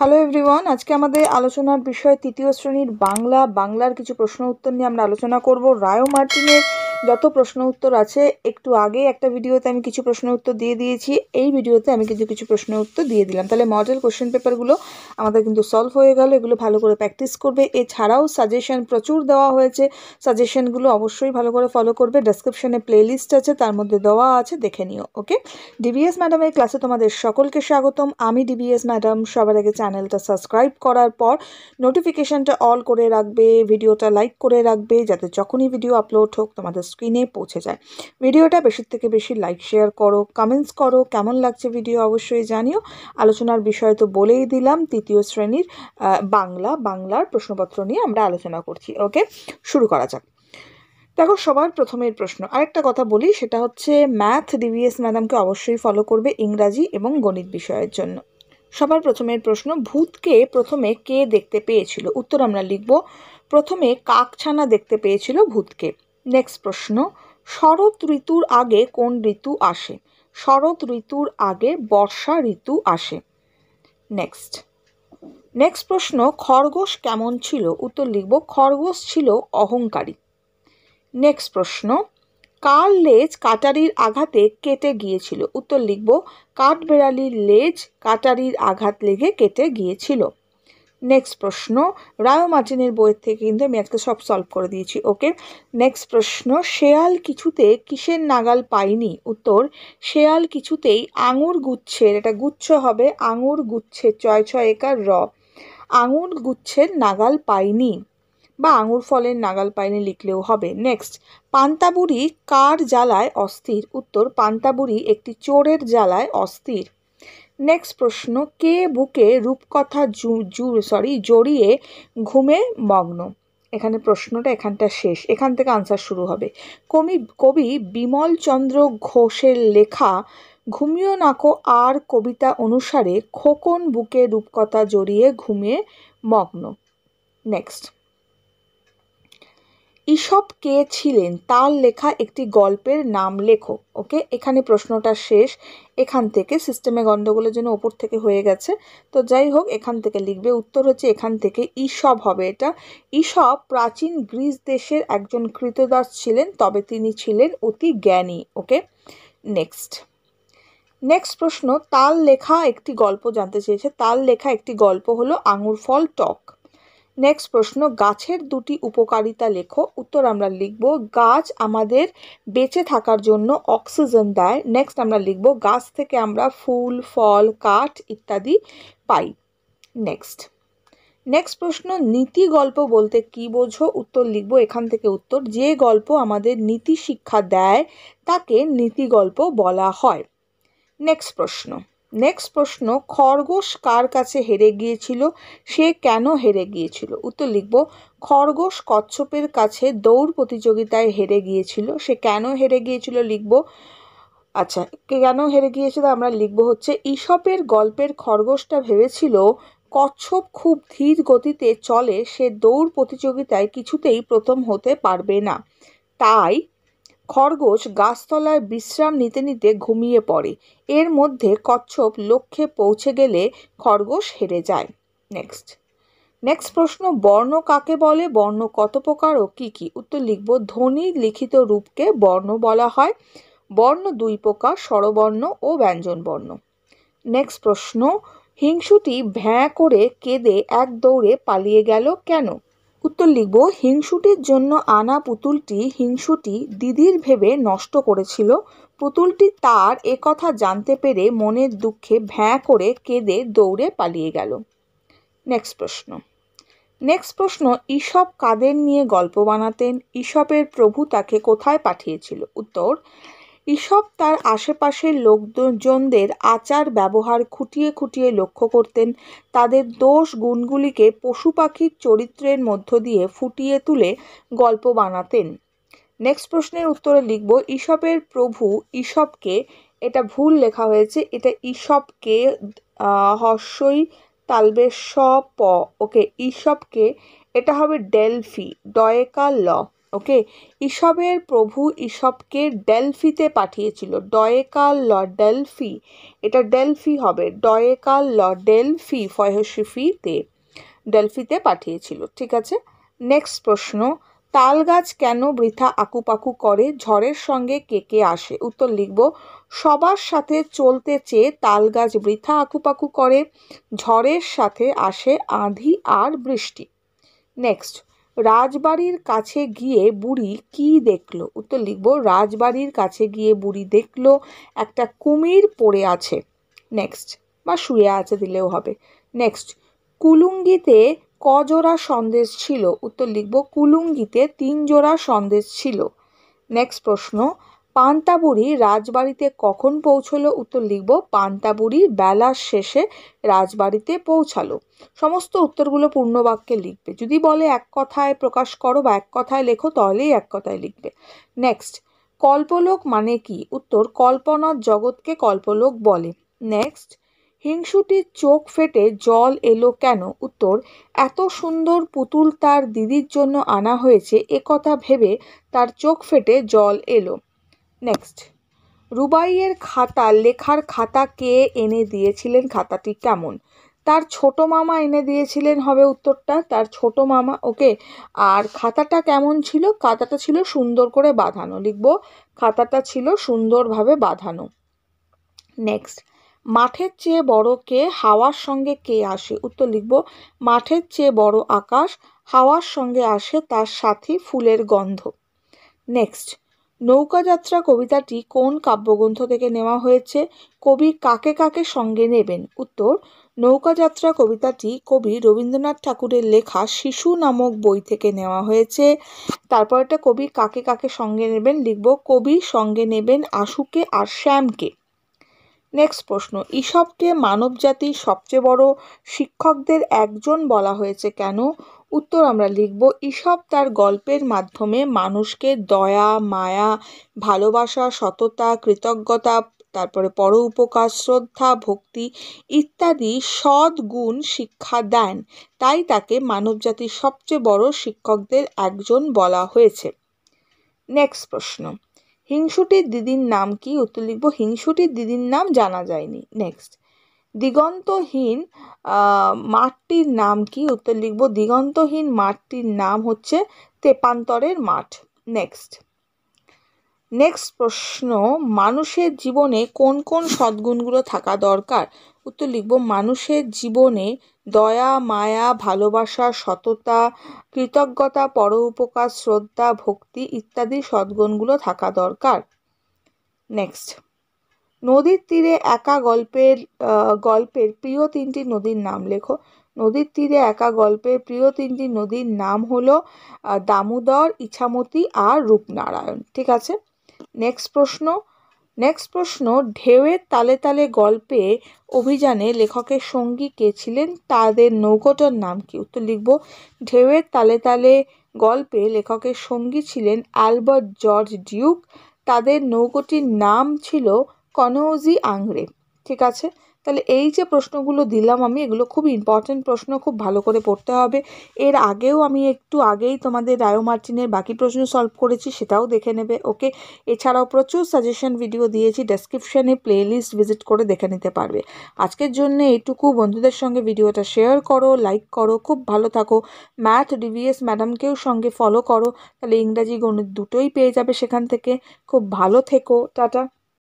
hello everyone আজকে আমাদের আলোচনার বিষয় তৃতীয় শ্রেণীর বাংলা বাংলার কিছু প্রশ্ন উত্তর নিয়ে আমরা আলোচনা করব রায় মার্টিনের যত প্রশ্ন উত্তর আছে একটু আগে একটা ভিডিওতে আমি কিছু প্রশ্ন উত্তর দিয়ে দিয়েছি এই ভিডিওতে আমি কিন্তু কিছু প্রশ্ন উত্তর দিয়ে দিলাম তাহলে মডেল কোশ্চেন পেপারগুলো আমাদের কিন্তু সলভ হয়ে গেল এগুলো ভালো করে প্র্যাকটিস করবে এছাড়াও সাজেশন প্রচুর দেওয়া হয়েছে সাজেশনগুলো অবশ্যই ভালো করে ফলো করবে ডেসক্রিপশনে প্লেলিস্ট আছে তার মধ্যে দেওয়া আছে দেখে নিও ওকে ডিবিএস ম্যাডামের ক্লাসে তোমাদের সকলকে স্বাগতম আমি ডিবিএস ম্যাডাম সবার আগে চ্যানেলটা সাবস্ক্রাইব করার পর নোটিফিকেশানটা অল করে রাখবে ভিডিওটা লাইক করে রাখবে যাতে যখনই ভিডিও আপলোড হোক তোমাদের স্ক্রিনে পৌঁছে যায় ভিডিওটা বেশি থেকে বেশি লাইক শেয়ার করো কমেন্টস করো কেমন লাগছে ভিডিও অবশ্যই জানিও আলোচনার বিষয় তো বলেই দিলাম তৃতীয় শ্রেণীর বাংলা বাংলার প্রশ্নপত্র নিয়ে আমরা আলোচনা করছি ওকে শুরু করা যাক দেখো সবার প্রথমের প্রশ্ন আরেকটা কথা বলি সেটা হচ্ছে ম্যাথ ডিভিএস ম্যাডামকে অবশ্যই ফলো করবে ইংরাজি এবং গণিত বিষয়ের জন্য সবার প্রথমের প্রশ্ন ভূতকে প্রথমে কে দেখতে পেয়েছিল উত্তর আমরা লিখব প্রথমে কাকছানা দেখতে পেয়েছিল ভূতকে নেক্সট প্রশ্ন শরৎ ঋতুর আগে কোন ঋতু আসে শরৎ ঋতুর আগে বর্ষা ঋতু আসে নেক্সট নেক্সট প্রশ্ন খরগোশ কেমন ছিল উত্তর লিখব খরগোশ ছিল অহংকারী নেক্সট প্রশ্ন কার লেজ কাটারির আঘাতে কেটে গিয়েছিল উত্তর লিখব কাঠবেড়ালির লেজ কাটারির আঘাত লেগে কেটে গিয়েছিল নেক্সট প্রশ্ন রায় মার্টিনের বইয়ের থেকে কিন্তু আমি আজকে সব সলভ করে দিয়েছি ওকে নেক্সট প্রশ্ন শেয়াল কিছুতে কিসের নাগাল পাইনি উত্তর শেয়াল কিছুতেই আঙুর গুচ্ছের এটা গুচ্ছ হবে আঙুর গুচ্ছের ছয় ছয় একার র আঙুর গুচ্ছের নাগাল পাইনি বা আঙুর ফলের নাগাল পাইনি লিখলেও হবে নেক্সট পান্তাবুড়ি কার জ্বালায় অস্থির উত্তর পান্তাবুড়ি একটি চোরের জ্বালায় অস্থির নেক্সট প্রশ্ন কে বুকে রূপকথা সরি জড়িয়ে ঘুমে মগ্ন এখানে প্রশ্নটা এখানটা শেষ এখান থেকে আনসার শুরু হবে কবি কবি বিমল চন্দ্র ঘোষের লেখা ঘুমিও নাকো আর কবিতা অনুসারে খোকন বুকে রূপকথা জড়িয়ে ঘুমিয়ে মগ্ন নেক্সট ইসব কে ছিলেন তার লেখা একটি গল্পের নাম লেখো ওকে এখানে প্রশ্নটা শেষ এখান থেকে সিস্টেমে গণ্ডগোলের জন্য ওপর থেকে হয়ে গেছে তো যাই হোক এখান থেকে লিখবে উত্তর হচ্ছে এখান থেকে ইসব হবে এটা ইসব প্রাচীন গ্রিস দেশের একজন কৃতদাস ছিলেন তবে তিনি ছিলেন অতি জ্ঞানী ওকে নেক্সট নেক্সট প্রশ্ন তার লেখা একটি গল্প জানতে চেয়েছে তার লেখা একটি গল্প হলো আঙুর ফল টক নেক্সট প্রশ্ন গাছের দুটি উপকারিতা লেখো উত্তর আমরা লিখব গাছ আমাদের বেঁচে থাকার জন্য অক্সিজেন দেয় নেক্সট আমরা লিখব গাছ থেকে আমরা ফুল ফল কাঠ ইত্যাদি পাই নেক্সট নেক্সট প্রশ্ন নীতি গল্প বলতে কি বোঝো উত্তর লিখবো এখান থেকে উত্তর যে গল্প আমাদের নীতি শিক্ষা দেয় তাকে নীতি গল্প বলা হয় নেক্সট প্রশ্ন নেক্সট প্রশ্ন খরগোশ কার কাছে হেরে গিয়েছিল সে কেন হেরে গিয়েছিল উত্তর লিখব খরগোশ কচ্ছপের কাছে দৌড় প্রতিযোগিতায় হেরে গিয়েছিল সে কেন হেরে গিয়েছিল লিখব আচ্ছা কেন হেরে গিয়েছিল আমরা লিখব হচ্ছে ইসপের গল্পের খরগোশটা ভেবেছিল কচ্ছপ খুব ধীর গতিতে চলে সে দৌড় প্রতিযোগিতায় কিছুতেই প্রথম হতে পারবে না তাই খরগোশ গাছতলায় বিশ্রাম নিতে নিতে ঘুমিয়ে পড়ে এর মধ্যে কচ্ছপ লক্ষ্যে পৌঁছে গেলে খরগোশ হেরে যায় নেক্সট নেক্সট প্রশ্ন বর্ণ কাকে বলে বর্ণ কত প্রকার ও কী কী উত্তর লিখব ধনী লিখিত রূপকে বর্ণ বলা হয় বর্ণ দুই প্রকার স্বরবর্ণ ও ব্যঞ্জনবর্ণ নেক্সট প্রশ্ন হিংসুটি ভ্যাঁ করে কেঁদে এক দৌড়ে পালিয়ে গেল কেন উত্তর লিখব হিংসুটির জন্য আনা পুতুলটি হিংসুটি দিদির ভেবে নষ্ট করেছিল পুতুলটি তার একথা জানতে পেরে মনের দুঃখে ভ্যাঁ করে কেঁদে দৌড়ে পালিয়ে গেল নেক্সট প্রশ্ন নেক্সট প্রশ্ন ঈশপ কাদের নিয়ে গল্প বানাতেন ঈশপের প্রভু তাকে কোথায় পাঠিয়েছিল উত্তর ইসব তার আশেপাশের লোকজনদের আচার ব্যবহার খুঁটিয়ে খুঁটিয়ে লক্ষ্য করতেন তাদের দোষ গুণগুলিকে পশু পাখির চরিত্রের মধ্য দিয়ে ফুটিয়ে তুলে গল্প বানাতেন নেক্সট প্রশ্নের উত্তরে লিখব ইসবের প্রভু ইসবকে এটা ভুল লেখা হয়েছে এটা ইসবকে হর্ষই তালবে স প ওকে ইসবকে এটা হবে ডেলফি ডয়েকা ল ওকে ইসবের প্রভু ইসবকে ডেলফিতে পাঠিয়েছিল ডয়েকাল ল ডেলফি এটা ডেলফি হবে ডয়েকাল ল ডেলফি ফয়হসিফিতে ডেলফিতে পাঠিয়েছিল ঠিক আছে নেক্সট প্রশ্ন তাল গাছ কেন বৃথা আকুপাকু করে ঝড়ের সঙ্গে কে কে আসে উত্তর লিখব সবার সাথে চলতে চেয়ে তাল গাছ বৃথা আকুপাকু করে ঝড়ের সাথে আসে আঁধি আর বৃষ্টি নেক্সট রাজবাড়ির কাছে গিয়ে বুড়ি কি দেখলো উত্তর লিখব রাজবাড়ির কাছে গিয়ে বুড়ি দেখলো একটা কুমির পড়ে আছে নেক্সট বা শুয়ে আছে দিলেও হবে নেক্সট কুলুঙ্গিতে কজোড়া সন্দেশ ছিল উত্তর লিখব কুলুঙ্গিতে তিন জোড়া সন্দেশ ছিল নেক্সট প্রশ্ন পান্তাবুড়ি রাজবাড়িতে কখন পৌঁছলো উত্তর লিখব পান্তাবুড়ি বেলার শেষে রাজবাড়িতে পৌঁছালো সমস্ত উত্তরগুলো পূর্ণবাক্যে লিখবে যদি বলে এক কথায় প্রকাশ করো বা এক কথায় লেখো তাহলেই এক কথায় লিখবে নেক্সট কল্পলোক মানে কি উত্তর কল্পনার জগৎকে কল্পলোক বলে নেক্সট হিংসুটির চোখ ফেটে জল এলো কেন উত্তর এত সুন্দর পুতুল তার দিদির জন্য আনা হয়েছে একথা ভেবে তার চোখ ফেটে জল এলো নেক্সট রুবাইয়ের খাতা লেখার খাতা কে এনে দিয়েছিলেন খাতাটি কেমন তার ছোট মামা এনে দিয়েছিলেন হবে উত্তরটা তার ছোট মামা ওকে আর খাতাটা কেমন ছিল খাতাটা ছিল সুন্দর করে বাঁধানো লিখব খাতাটা ছিল সুন্দরভাবে বাঁধানো নেক্সট মাঠের চেয়ে বড় কে হাওয়ার সঙ্গে কে আসে উত্তর লিখব মাঠের চেয়ে বড় আকাশ হাওয়ার সঙ্গে আসে তার সাথী ফুলের গন্ধ নেক্সট নৌকাযাত্রা কবিতাটি কোন কাব্যগ্রন্থ থেকে নেওয়া হয়েছে কবি কাকে কাকে সঙ্গে নেবেন উত্তর নৌকাযাত্রা কবিতাটি কবি রবীন্দ্রনাথ ঠাকুরের লেখা শিশু নামক বই থেকে নেওয়া হয়েছে তারপরটা কবি কাকে কাকে সঙ্গে নেবেন লিখব কবি সঙ্গে নেবেন আশুকে আর শ্যামকে নেক্সট প্রশ্ন ঈশবকে মানবজাতির সবচেয়ে বড় শিক্ষকদের একজন বলা হয়েছে কেন উত্তর আমরা লিখব ইসব তার গল্পের মাধ্যমে মানুষকে দয়া মায়া ভালোবাসা সততা কৃতজ্ঞতা তারপরে পর উপকার শ্রদ্ধা ভক্তি ইত্যাদি সদ্গুণ শিক্ষা দেন তাই তাকে মানবজাতির সবচেয়ে বড় শিক্ষকদের একজন বলা হয়েছে নেক্সট প্রশ্ন হিংসুটির দিদির নাম কি উত্তর লিখব হিংসুটির দিদির নাম জানা যায়নি নেক্সট দিগন্তহীন মাঠটির নাম কি উত্তর লিখব দিগন্তহীন মাঠটির নাম হচ্ছে তেপান্তরের মাঠ নেক্সট নেক্সট প্রশ্ন মানুষের জীবনে কোন কোন সদ্গুণগুলো থাকা দরকার উত্তর লিখব মানুষের জীবনে দয়া মায়া ভালোবাসা সততা কৃতজ্ঞতা পর উপকার শ্রদ্ধা ভক্তি ইত্যাদি সদ্গুণগুলো থাকা দরকার নেক্সট নদীর তীরে একা গল্পের গল্পের প্রিয় তিনটি নদীর নাম লেখো নদীর তীরে একা গল্পের প্রিয় তিনটি নদীর নাম হলো দামোদর ইছামতি আর রূপনারায়ণ ঠিক আছে নেক্সট প্রশ্ন নেক্সট প্রশ্ন ঢেউয়ের তালে তালে গল্পে অভিযানে লেখকের সঙ্গী কে ছিলেন তাদের নৌকোটার নাম কি উত্তর লিখব ঢেউয়ের তালে তালে গল্পে লেখকের সঙ্গী ছিলেন অ্যালবার্ট জর্জ ডিউক তাদের নৌকোটির নাম ছিল কনৌজি আংরে ঠিক আছে তাহলে এই যে প্রশ্নগুলো দিলাম আমি এগুলো খুব ইম্পর্টেন্ট প্রশ্ন খুব ভালো করে পড়তে হবে এর আগেও আমি একটু আগেই তোমাদের রায়ো মার্টিনের বাকি প্রশ্ন সলভ করেছি সেটাও দেখে নেবে ওকে এছাড়াও প্রচুর সাজেশন ভিডিও দিয়েছি ডেসক্রিপশানে প্লেলিস্ট ভিজিট করে দেখে নিতে পারবে আজকের জন্য এইটুকু বন্ধুদের সঙ্গে ভিডিওটা শেয়ার করো লাইক করো খুব ভালো থাকো ম্যাথ ডিভিএস ম্যাডামকেও সঙ্গে ফলো করো তাহলে ইংরাজি গণিত দুটোই পেয়ে যাবে সেখান থেকে খুব ভালো থেকো টাটা